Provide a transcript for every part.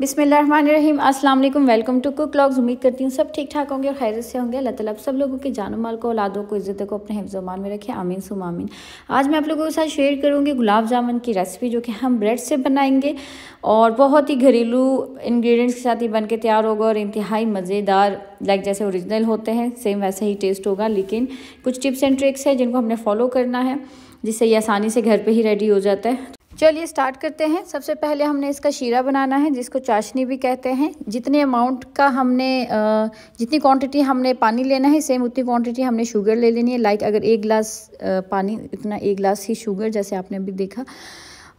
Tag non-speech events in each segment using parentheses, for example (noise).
बिसमीम अस्सलाम वालेकुम वेलकम टू कुक लॉग्स उम्मीद करती हूँ सब ठीक ठाक होंगे और खैरत से होंगे अल्लाह ताला सब लोगों के जानो माल को औलादों को इज़्ज़त को अपने हिफ्जमान में रखे आमीन सुम आमीन आज मैं आप लोगों के साथ शेयर करूँगी गुलाब जामुन की रेसिपी जो कि हम ब्रेड से बनाएंगे और बहुत ही घरेलू इन्ग्रीडियंट्स के साथ ही बन के तैयार होगा और इंतहाई मज़ेदार लाइक जैसे ओरिजिनल होते हैं सेम वैसा ही टेस्ट होगा लेकिन कुछ टिप्स एंड ट्रिक्स हैं जिनको हमने फॉलो करना है जिससे ये आसानी से घर पे ही रेडी हो जाता है चलिए स्टार्ट करते हैं सबसे पहले हमने इसका शीरा बनाना है जिसको चाशनी भी कहते हैं जितने अमाउंट का हमने जितनी क्वांटिटी हमने पानी लेना है सेम उतनी क्वांटिटी हमने शुगर ले लेनी है लाइक अगर एक गिलास पानी इतना एक गिलास ही शुगर जैसे आपने अभी देखा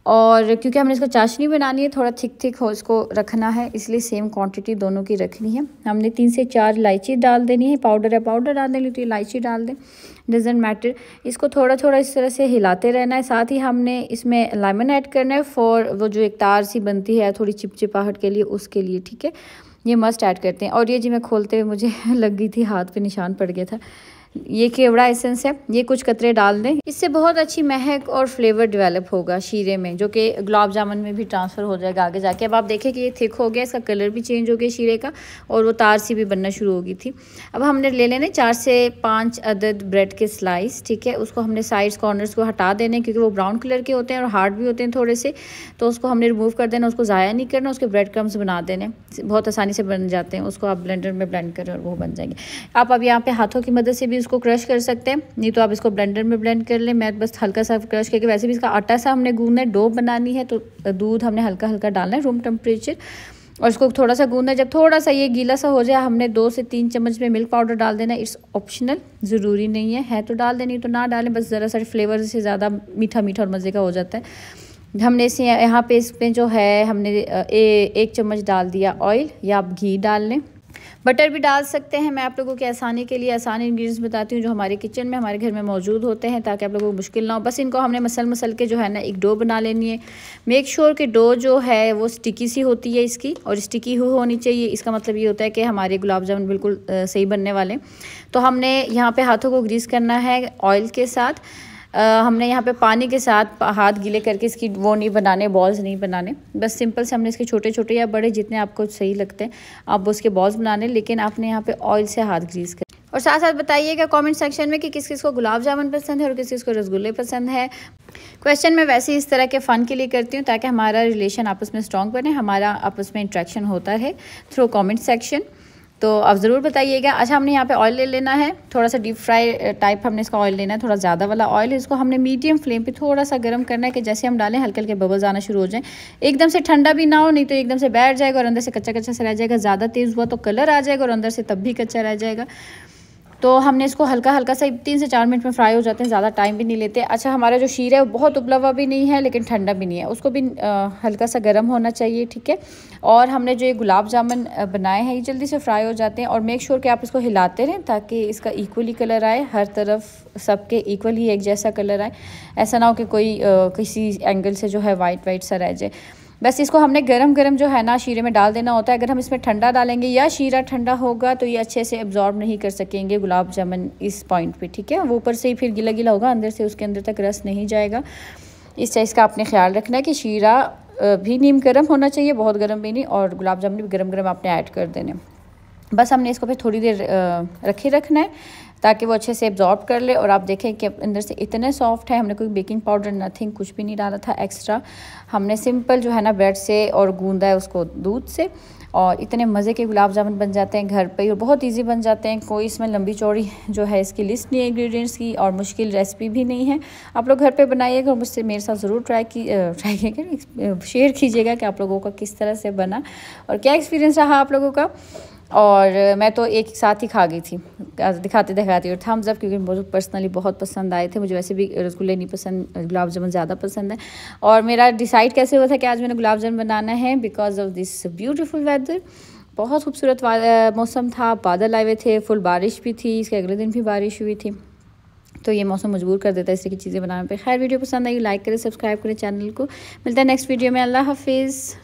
और क्योंकि हमने इसका चाशनी बनानी है थोड़ा थिक थिक हो इसको रखना है इसलिए सेम क्वांटिटी दोनों की रखनी है हमने तीन से चार इलायची डाल देनी है पाउडर है पाउडर डाल देनी तो इलायची डाल दें डजेंट मैटर इसको थोड़ा थोड़ा इस तरह से हिलाते रहना है साथ ही हमने इसमें लेमन ऐड करना है फॉर वो जो एक तार सी बनती है थोड़ी चिपचिपाहट के लिए उसके लिए ठीक है ये मस्ट ऐड करते हैं और ये जी मैं खोलते हुए मुझे (laughs) लग गई थी हाथ पे निशान पड़ गया था ये केवड़ा एसेंस है ये कुछ कतरे डाल दें इससे बहुत अच्छी महक और फ्लेवर डेवलप होगा शीरे में जो कि गुलाब जामुन में भी ट्रांसफ़र हो जाएगा आगे जाके अब आप देखें कि ये थिक हो गया इसका कलर भी चेंज हो गया शीरे का और वो तार सी भी बनना शुरू हो गई थी अब हमने ले लेने चार से पाँच अदद ब्रेड के स्लाइस ठीक है उसको हमने साइड्स कॉर्नर्स को हटा देने क्योंकि वो ब्राउन कलर के होते हैं और हार्ड भी होते हैं थोड़े से तो उसको हमने रिमूव कर देना उसको ज़ाया नहीं करना उसके ब्रेड क्रम्स बना देने बहुत आसानी से बन जाते हैं उसको आप ब्लेंडर में ब्लेंड करें और वो बन जाएंगे आप अब यहाँ पे हाथों की मदद से भी इसको क्रश कर सकते हैं नहीं तो आप इसको ब्लेंडर में ब्लेंड कर लें मैं बस हल्का सा क्रश करके वैसे भी इसका आटा सा हमने गूंदना है डो बनानी है तो दूध हमने हल्का हल्का डालना है रूम टेम्परेचर और इसको थोड़ा सा गूंदना जब थोड़ा सा ये गीला सा हो जाए हमने दो से तीन चम्मच में मिल्क पाउडर डाल देना इट्स ऑप्शनल ज़रूरी नहीं है है तो डाल देनी तो ना डालें बस ज़रा सा फ्लेवर से ज़्यादा मीठा मीठा और मज़े का हो जाता है हमने इसे यहाँ पे इसमें जो है हमने ए, एक चम्मच डाल दिया ऑयल या आप घी डाल लें बटर भी डाल सकते हैं मैं आप लोगों की आसानी के लिए आसान इंग्रीडियंट्स बताती हूँ जो हमारे किचन में हमारे घर में मौजूद होते हैं ताकि आप लोगों को मुश्किल ना हो बस इनको हमने मसल मसल के जो है ना एक डो बना लेनी है मेक श्योर sure कि डो जो है वो स्टिकी सी होती है इसकी और स्टिकी हुई होनी चाहिए इसका मतलब ये होता है कि हमारे गुलाब जामुन बिल्कुल सही बनने वाले तो हमने यहाँ पर हाथों को ग्रीस करना है ऑयल के साथ हमने यहाँ पे पानी के साथ हाथ गीले करके इसकी वो नहीं बनाने बॉल्स नहीं बनाने बस सिंपल से हमने इसके छोटे छोटे या बड़े जितने आपको सही लगते हैं आप उसके बॉल्स बनाने लेकिन आपने यहाँ पे ऑयल से हाथ ग्रीस कर और साथ साथ बताइएगा कमेंट सेक्शन में कि किस किस को गुलाब जामुन पसंद है और किस किस को रसगुल्ले पसंद है क्वेश्चन मैं वैसे ही इस तरह के फ़न के लिए करती हूँ ताकि हमारा रिलेशन आपस में स्ट्रॉन्ग बने हमारा आपस में इंट्रैक्शन होता है थ्रू कमेंट सेक्शन तो आप ज़रूर बताइएगा अच्छा हमने यहाँ पे ऑयल ले लेना है थोड़ा सा डीप फ्राई टाइप हमने इसका ऑयल लेना है थोड़ा ज़्यादा वाला ऑयल इसको हमने मीडियम फ्लेम पे थोड़ा सा गर्म करना है कि जैसे हम डालें हल्के हल्के बबल्स आना शुरू हो जाएं एकदम से ठंडा भी ना हो नहीं तो एकदम से बैठ जाएगा और अंदर से कच्चा कच्चा सा रह जाएगा ज़्यादा तेज़ हुआ तो कलर आ जाएगा और अंदर से तब भी कच्चा रह जाएगा तो हमने इसको हल्का हल्का सा तीन से चार मिनट में फ्राई हो जाते हैं ज़्यादा टाइम भी नहीं लेते अच्छा हमारा जो शीरा है वो बहुत उबला हुआ भी नहीं है लेकिन ठंडा भी नहीं है उसको भी आ, हल्का सा गर्म होना चाहिए ठीक है और हमने जो ये गुलाब जामुन बनाए हैं ये जल्दी से फ्राई हो जाते हैं और मेक श्योर कि आप इसको हिलाते रहें ताकि इसका इक्वली कलर आए हर तरफ सबके इक्वली एक जैसा कलर आए ऐसा ना हो कि कोई आ, किसी एंगल से जो है वाइट वाइट सा रह जाए बस इसको हमने गरम गरम जो है ना शीरे में डाल देना होता है अगर हम इसमें ठंडा डालेंगे या शीरा ठंडा होगा तो ये अच्छे से एब्जॉर्ब नहीं कर सकेंगे गुलाब जामुन इस पॉइंट पे ठीक है वो ऊपर से ही फिर गिला गिला होगा अंदर से उसके अंदर तक रस नहीं जाएगा इस चीज़ का आपने ख्याल रखना है कि शीरा भी नीम गर्म होना चाहिए बहुत गर्म भी नहीं और गुलाब जामुन भी गर्म गर्म आपने ऐड कर देने बस हमने इसको फिर थोड़ी देर रखे रखना है ताकि वो अच्छे से एब्जॉर्ब कर ले और आप देखें कि अंदर से इतने सॉफ्ट है हमने कोई बेकिंग पाउडर नथिंग कुछ भी नहीं डाला था एक्स्ट्रा हमने सिंपल जो है ना ब्रेड से और गूंदा है उसको दूध से और इतने मज़े के गुलाब जामुन बन जाते हैं घर पर ही और बहुत इजी बन जाते हैं कोई इसमें लंबी चौड़ी जो है इसकी लिस्ट नहीं है इंग्रेडिएंट्स की और मुश्किल रेसिपी भी नहीं है आप लोग घर पे बनाइएगा और मुझसे मेरे साथ ज़रूर ट्राई की ट्राई कीजिएगा शेयर कीजिएगा कि आप लोगों का किस तरह से बना और क्या एक्सपीरियंस रहा आप लोगों का और मैं तो एक साथ ही खा गई थी दिखाते दिखाते और थम्स अप क्योंकि मुझे पर्सनली बहुत पसंद आए थे मुझे वैसे भी रसगुल्ले नहीं पसंद गुलाब जामुन ज़्यादा पसंद है और मेरा डिसाइड कैसे हुआ था कि आज मैंने गुलाब जामुन बनाना है because of this beautiful weather बहुत खूबसूरत मौसम था बादल आए हुए थे फुल बारिश भी थी इसके अगले दिन भी बारिश हुई थी तो ये मौसम मजबूर कर देता है इस की चीज़ें बनाने पर तो खैर वीडियो पसंद आई लाइक करें सब्सक्राइब करें चैनल को मिलता है नेक्स्ट वीडियो में अल्लाह हाफिज़